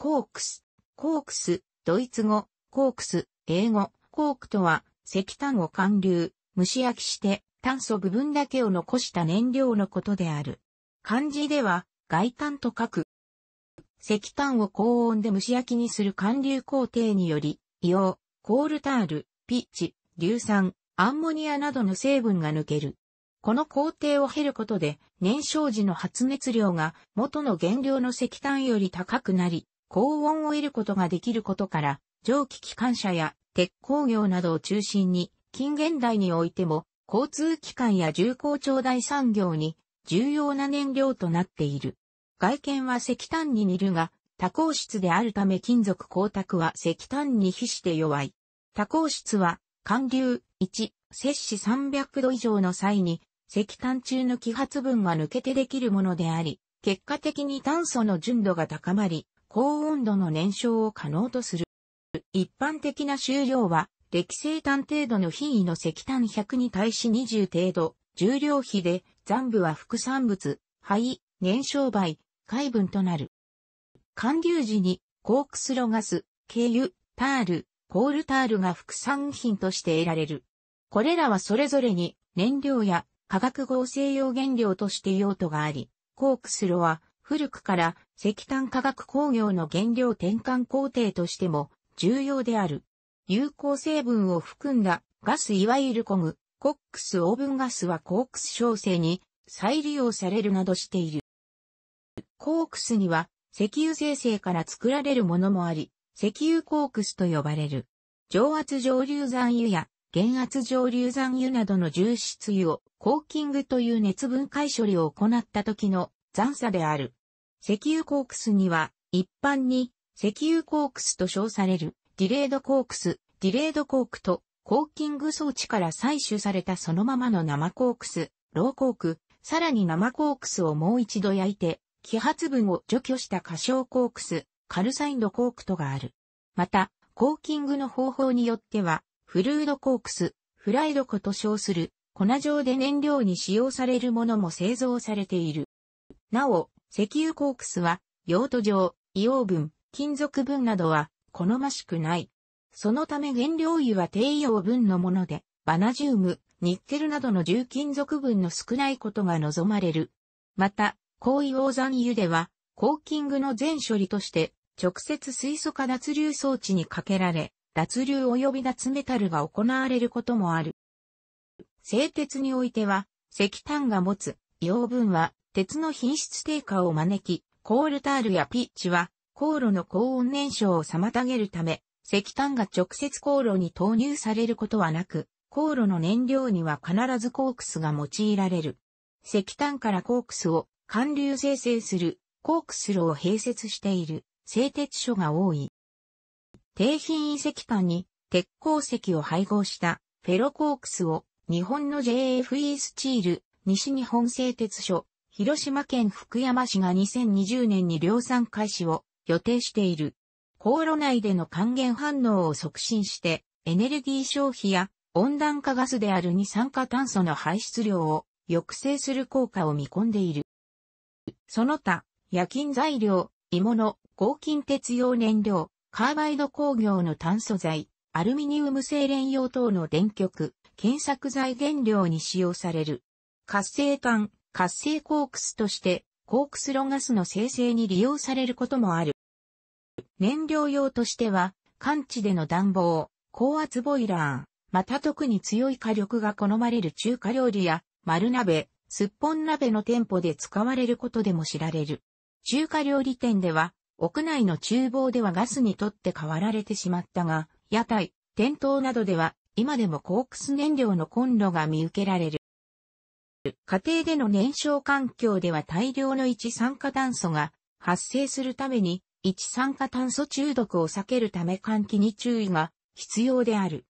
コークス、コークス、ドイツ語、コークス、英語、コークとは、石炭を貫流、蒸し焼きして炭素部分だけを残した燃料のことである。漢字では、外炭と書く。石炭を高温で蒸し焼きにする貫流工程により、硫黄、コールタール、ピッチ、硫酸、アンモニアなどの成分が抜ける。この工程を経ることで、燃焼時の発熱量が元の原料の石炭より高くなり、高温を得ることができることから、蒸気機関車や鉄鋼業などを中心に、近現代においても、交通機関や重工長大産業に重要な燃料となっている。外見は石炭に似るが、多鉱質であるため金属光沢は石炭に比して弱い。多鉱質は、寒流1、摂氏300度以上の際に、石炭中の揮発分が抜けてできるものであり、結果的に炭素の純度が高まり、高温度の燃焼を可能とする。一般的な収量は、歴生炭程度の品位の石炭100に対し20程度、重量比で、残部は副産物、灰、燃焼灰、海分となる。寒流時に、コークスロガス、軽油、タール、コールタールが副産品として得られる。これらはそれぞれに、燃料や化学合成用原料として用途があり、コークスロは古くから石炭化学工業の原料転換工程としても重要である。有効成分を含んだガスいわゆるコム、コックスオーブンガスはコークス焼成に再利用されるなどしている。コークスには石油生成から作られるものもあり、石油コークスと呼ばれる。上圧蒸留残油や減圧蒸留残油などの重質油をコーキングという熱分解処理を行った時の残差である。石油コークスには、一般に、石油コークスと称される、ディレードコークス、ディレードコークと、コーキング装置から採取されたそのままの生コークス、ローコーク、さらに生コークスをもう一度焼いて、揮発分を除去した過小コークス、カルサインドコークとがある。また、コーキングの方法によっては、フルードコークス、フライドコと称する、粉状で燃料に使用されるものも製造されている。なお、石油コークスは、用途上、硫黄分、金属分などは、好ましくない。そのため原料油は低硫黄分のもので、バナジウム、ニッケルなどの重金属分の少ないことが望まれる。また、高硫黄山油では、コーキングの全処理として、直接水素化脱硫装置にかけられ、脱硫及び脱メタルが行われることもある。製鉄においては、石炭が持つ硫黄分は鉄の品質低下を招き、コールタールやピッチは、航路の高温燃焼を妨げるため、石炭が直接航路に投入されることはなく、航路の燃料には必ずコークスが用いられる。石炭からコークスを寒流生成するコークス炉を併設している製鉄所が多い。低品位石炭に鉄鉱石を配合したフェロコークスを日本の JFE スチール西日本製鉄所広島県福山市が2020年に量産開始を予定している。航路内での還元反応を促進して、エネルギー消費や温暖化ガスである二酸化炭素の排出量を抑制する効果を見込んでいる。その他、夜勤材料、鋳物、合金鉄用燃料、カーバイド工業の炭素材、アルミニウム製錬用等の電極、検索材原料に使用される。活性炭、活性コークスとして、コークスロガスの生成に利用されることもある。燃料用としては、寒地での暖房、高圧ボイラー、また特に強い火力が好まれる中華料理や、丸鍋、すっぽん鍋の店舗で使われることでも知られる。中華料理店では、屋内の厨房ではガスにとって変わられてしまったが、屋台、店頭などでは、今でもコークス燃料のコンロが見受けられる。家庭での燃焼環境では大量の一酸化炭素が発生するために、一酸化炭素中毒を避けるため換気に注意が必要である。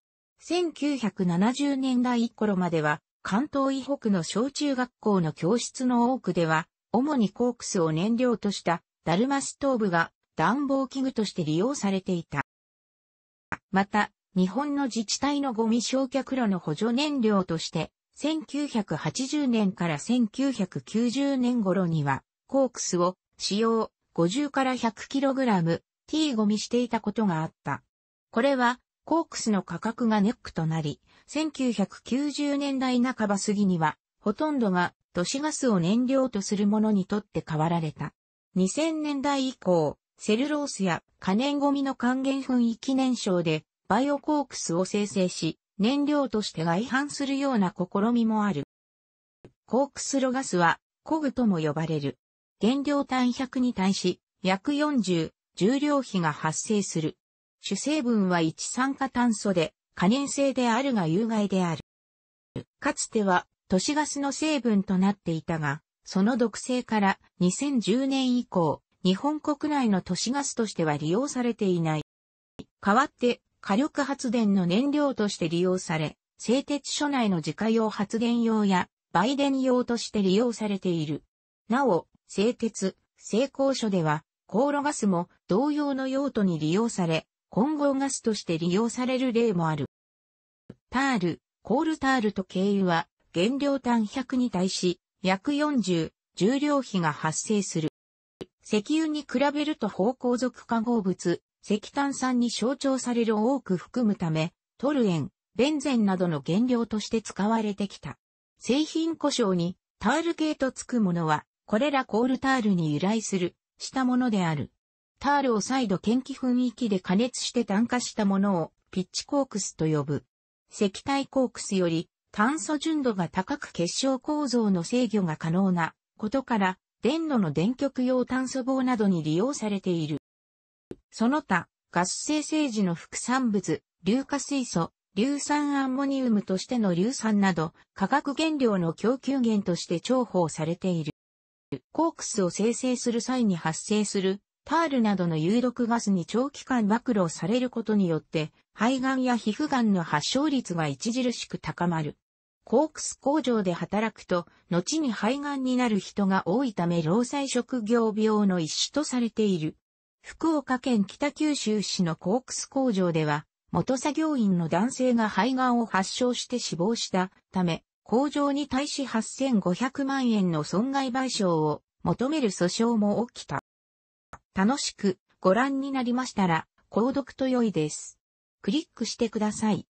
1970年代頃までは、関東以北の小中学校の教室の多くでは、主にコークスを燃料としたダルマストーブが暖房器具として利用されていた。また、日本の自治体のゴミ焼却炉の補助燃料として、1980年から1990年頃には、コークスを使用50から 100kg t ゴミしていたことがあった。これは、コークスの価格がネックとなり、1990年代半ば過ぎには、ほとんどが都市ガスを燃料とするものにとって変わられた。2000年代以降、セルロースや可燃ゴミの還元粉域燃焼でバイオコークスを生成し、燃料として外反するような試みもある。コークスロガスは、コグとも呼ばれる。原料単100に対し、約40、重量比が発生する。主成分は一酸化炭素で、可燃性であるが有害である。かつては、都市ガスの成分となっていたが、その毒性から2010年以降、日本国内の都市ガスとしては利用されていない。代わって、火力発電の燃料として利用され、製鉄所内の自家用発電用や売電用として利用されている。なお、製鉄、製鋼所では、高炉ガスも同様の用途に利用され、混合ガスとして利用される例もある。タール、コールタールと経由は、原料単100に対し、約40、重量比が発生する。石油に比べると方向属化合物、石炭酸に象徴される多く含むため、トルエン、ベンゼンなどの原料として使われてきた。製品故障にタール系とつくものは、これらコールタールに由来する、したものである。タールを再度研気雰囲気で加熱して炭化したものをピッチコークスと呼ぶ。石体コークスより炭素純度が高く結晶構造の制御が可能なことから、電炉の電極用炭素棒などに利用されている。その他、ガス生成時の副産物、硫化水素、硫酸アンモニウムとしての硫酸など、化学原料の供給源として重宝されている。コークスを生成する際に発生する、タールなどの有毒ガスに長期間暴露されることによって、肺がんや皮膚がんの発症率が著しく高まる。コークス工場で働くと、後に肺がんになる人が多いため労災職業病の一種とされている。福岡県北九州市のコークス工場では、元作業員の男性が肺がんを発症して死亡したため、工場に対し8500万円の損害賠償を求める訴訟も起きた。楽しくご覧になりましたら、購読と良いです。クリックしてください。